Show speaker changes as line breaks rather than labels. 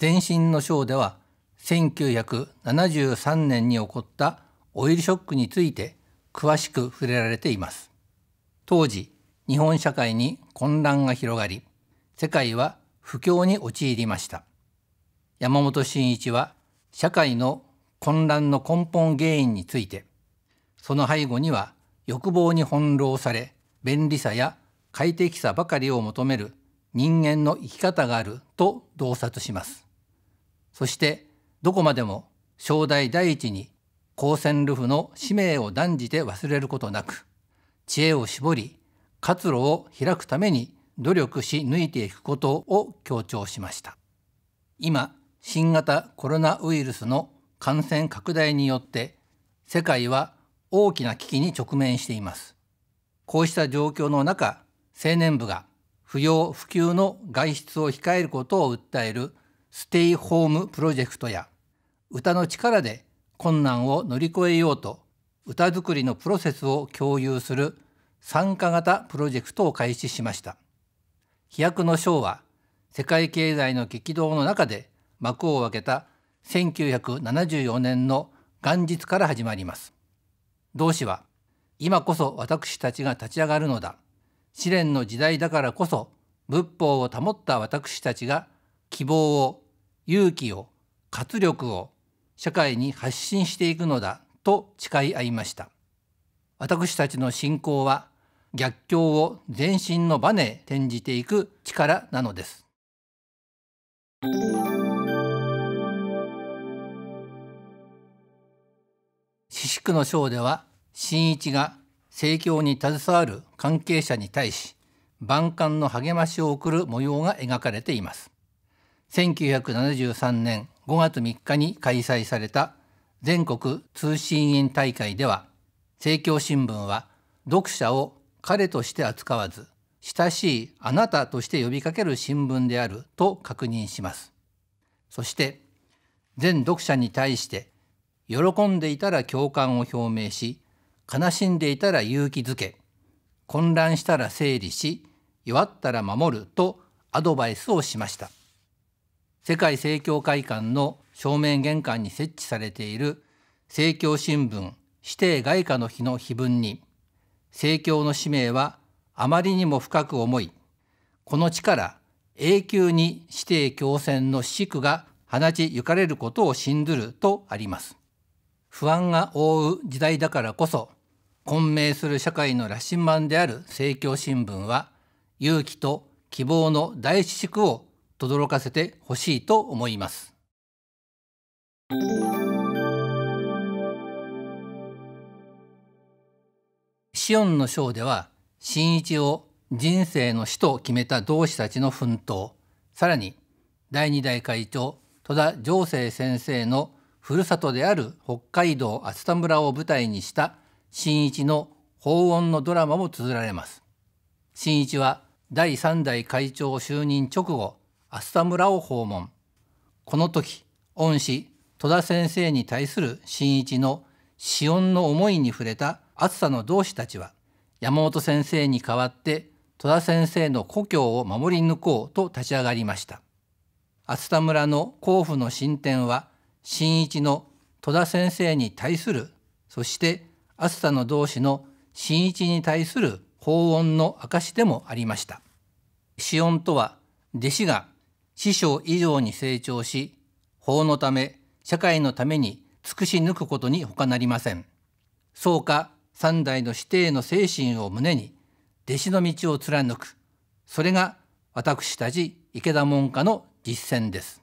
前身の章では1973年に起こったオイルショックについて詳しく触れられています。当時、日本社会に混乱が広がり、世界は不況に陥りました。山本真一は社会の混乱の根本原因について、その背後には欲望に翻弄され、便利さや快適さばかりを求める人間の生き方があると洞察します。そしてどこまでも正代第一に高専ルフの使命を断じて忘れることなく知恵を絞り活路を開くために努力し抜いていくことを強調しました今新型コロナウイルスの感染拡大によって世界は大きな危機に直面していますこうした状況の中青年部が不要不急の外出を控えることを訴えるステイホームプロジェクトや歌の力で困難を乗り越えようと歌作りのプロセスを共有する参加型プロジェクトを開始しました。飛躍の章は世界経済の激動の中で幕を開けた1974年の元日から始まります。同志は今こそ私たちが立ち上がるのだ。試練の時代だからこそ仏法を保った私たちが希望を勇気を活力を社会に発信していくのだと誓い合いました私たちの信仰は逆境を全身のバネ転じていく力なのです四宿の章では新一が政教に携わる関係者に対し万感の励ましを送る模様が描かれています1973年5月3日に開催された全国通信員大会では政教新聞は読者を彼として扱わず親しいあなたとして呼びかける新聞であると確認しますそして全読者に対して喜んでいたら共感を表明し悲しんでいたら勇気づけ混乱したら整理し弱ったら守るとアドバイスをしました世界政教会館の正面玄関に設置されている政教新聞指定外貨の日の碑文に政教の使命はあまりにも深く思いこの地から永久に指定教戦の四苦が放ちゆかれることを信ずるとあります不安が覆う時代だからこそ混迷する社会の羅針盤である政教新聞は勇気と希望の大四縮を轟かせてほしいと思います。シオンの章では新一を人生の死と決めた同志たちの奮闘さらに第二代会長戸田常生先生のふるさとである北海道厚田村を舞台にした新一の法音のドラマも綴られます。新一は第三代会長就任直後アッ村を訪問この時恩師戸田先生に対する新一の子音の思いに触れた暑田の同志たちは山本先生に代わって戸田先生の故郷を守り抜こうと立ち上がりました熱田村の甲府の進展は新一の戸田先生に対するそして熱田の同志の新一に対する法恩の証でもありました詩音とは弟子が師匠以上に成長し法のため社会のために尽くし抜くことに他なりませんそうか三代の師弟の精神を胸に弟子の道を貫くそれが私たち池田門下の実践です